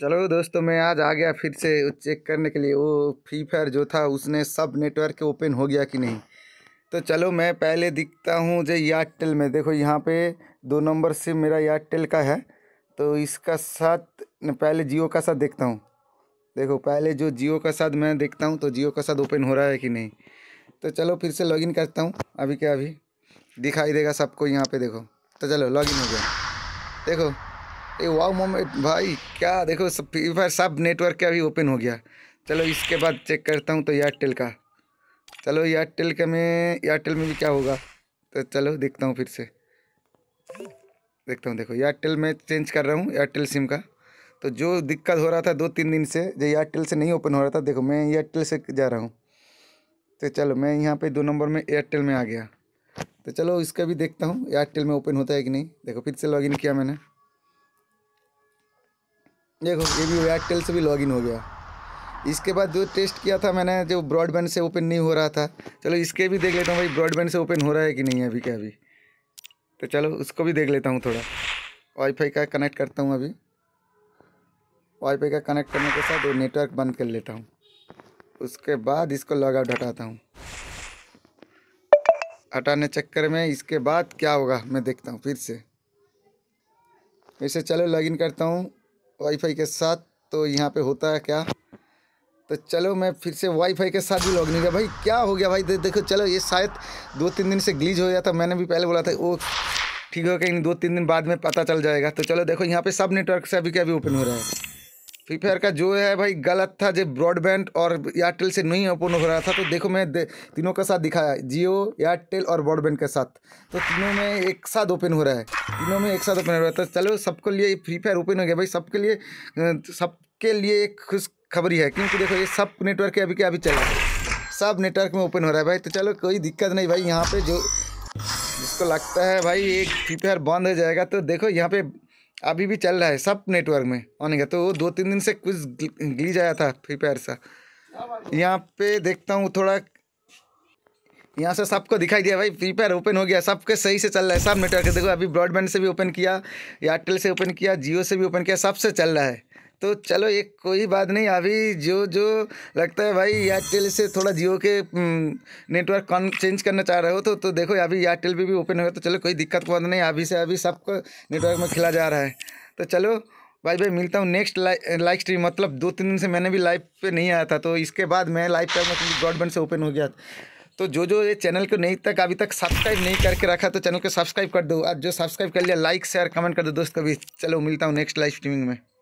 चलो दोस्तों मैं आज आ गया फिर से चेक करने के लिए वो फ्री फायर जो था उसने सब नेटवर्क ओपन हो गया कि नहीं तो चलो मैं पहले दिखता हूँ जो एयरटेल में देखो यहाँ पे दो नंबर सिम मेरा एयरटेल का है तो इसका साथ पहले जियो का साथ देखता हूँ देखो पहले जो जियो का साथ मैं देखता हूँ तो जियो का साथ ओपन हो रहा है कि नहीं तो चलो फिर से लॉगिन करता हूँ अभी क्या अभी दिखाई देगा सबको यहाँ पे देखो तो चलो लॉगिन हो गया देखो ए वाओ मोम भाई क्या देखो सब फ्री फायर सब नेटवर्क का भी ओपन हो गया चलो इसके बाद चेक करता हूँ तो एयरटेल का चलो एयरटेल का में एयरटेल में भी क्या होगा तो चलो देखता हूँ फिर से देखता हूँ देखो एयरटेल में चेंज कर रहा हूँ एयरटेल सिम का तो जो दिक्कत हो रहा था दो तीन दिन से जो एयरटेल से नहीं ओपन हो रहा था देखो मैं एयरटेल से जा रहा हूँ तो चलो मैं यहाँ पर दो नंबर में एयरटेल में आ गया तो चलो इसका भी देखता हूँ एयरटेल में ओपन होता है कि नहीं देखो फिर से लॉगिन किया मैंने देखो ये भी एयरटेल से भी लॉगिन हो गया इसके बाद जो टेस्ट किया था मैंने जो ब्रॉडबैंड से ओपन नहीं हो रहा था चलो इसके भी देख लेता हूँ भाई ब्रॉडबैंड से ओपन हो रहा है कि नहीं अभी क्या अभी तो चलो उसको भी देख लेता हूँ थोड़ा वाईफाई का कनेक्ट करता हूँ अभी वाईफाई का कनेक्ट करने के साथ वो नेटवर्क बंद कर लेता हूँ उसके बाद इसको लॉग आउट हटाता हूँ हटाने चक्कर में इसके बाद क्या होगा मैं देखता हूँ फिर से फिर से चलो लॉगिन करता हूँ वाईफाई के साथ तो यहाँ पे होता है क्या तो चलो मैं फिर से वाईफाई के साथ भी लॉग नहीं किया भाई क्या हो गया भाई दे, देखो चलो ये शायद दो तीन दिन से ग्लीज हो गया था मैंने भी पहले बोला था वो ठीक हो गया दो तीन दिन बाद में पता चल जाएगा तो चलो देखो यहाँ पे सब नेटवर्क से अभी क्या ओपन हो रहा है फ्री फायर का जो है भाई गलत था जब ब्रॉडबैंड और एयरटेल से नहीं ओपन हो रहा था तो देखो मैं दे, तीनों के साथ दिखाया जियो एयरटेल और ब्रॉडबैंड के साथ तो तीनों में एक साथ ओपन हो रहा है तीनों में एक साथ ओपन हो रहा है तो चलो सबके लिए फ्री फायर ओपन हो गया भाई सबके लिए सबके लिए एक खुश खबरी है क्योंकि देखो ये सब नेटवर्क अभी के अभी चल रहा है सब नेटवर्क में ओपन हो रहा है भाई तो चलो कोई दिक्कत नहीं भाई यहाँ पर जो जिसको लगता है भाई एक फ्री फायर बंद हो जाएगा तो देखो यहाँ पर अभी भी चल रहा है सब नेटवर्क में ऑन गया तो दो तीन दिन से कुछ गिर आया था फ्री फायर सा यहाँ पे देखता हूँ थोड़ा यहाँ से सबको दिखाई दिया भाई फ्री फायर ओपन हो गया सबके सही से चल रहा है सब नेटवर्क देखो अभी ब्रॉडबैंड से भी ओपन किया एयरटेल से ओपन किया जियो से भी ओपन किया सबसे चल रहा है तो चलो एक कोई बात नहीं अभी जो जो लगता है भाई एयरटेल से थोड़ा जियो के नेटवर्क कौन चेंज करना चाह रहे हो तो तो देखो अभी एयरटेल भी, भी ओपन गया तो चलो कोई दिक्कत बहुत नहीं अभी से अभी सबको नेटवर्क में खिला जा रहा है तो चलो भाई भाई मिलता हूँ नेक्स्ट लाइव स्ट्रीम मतलब दो तीन दिन से मैंने भी लाइव पे नहीं आया था तो इसके बाद मैं लाइव पर मतलब ब्रॉडबैंड से ओपन हो गया तो जो जो ये चैनल को नहीं तक अभी तक सब्सक्राइब नहीं करके रखा तो चैनल को सब्सक्राइब कर दो और जो सब्सक्राइब कर लिया लाइक शेयर कमेंट कर दो दोस्त को भी चलो मिलता हूँ नेक्स्ट लाइव स्ट्रीमिंग में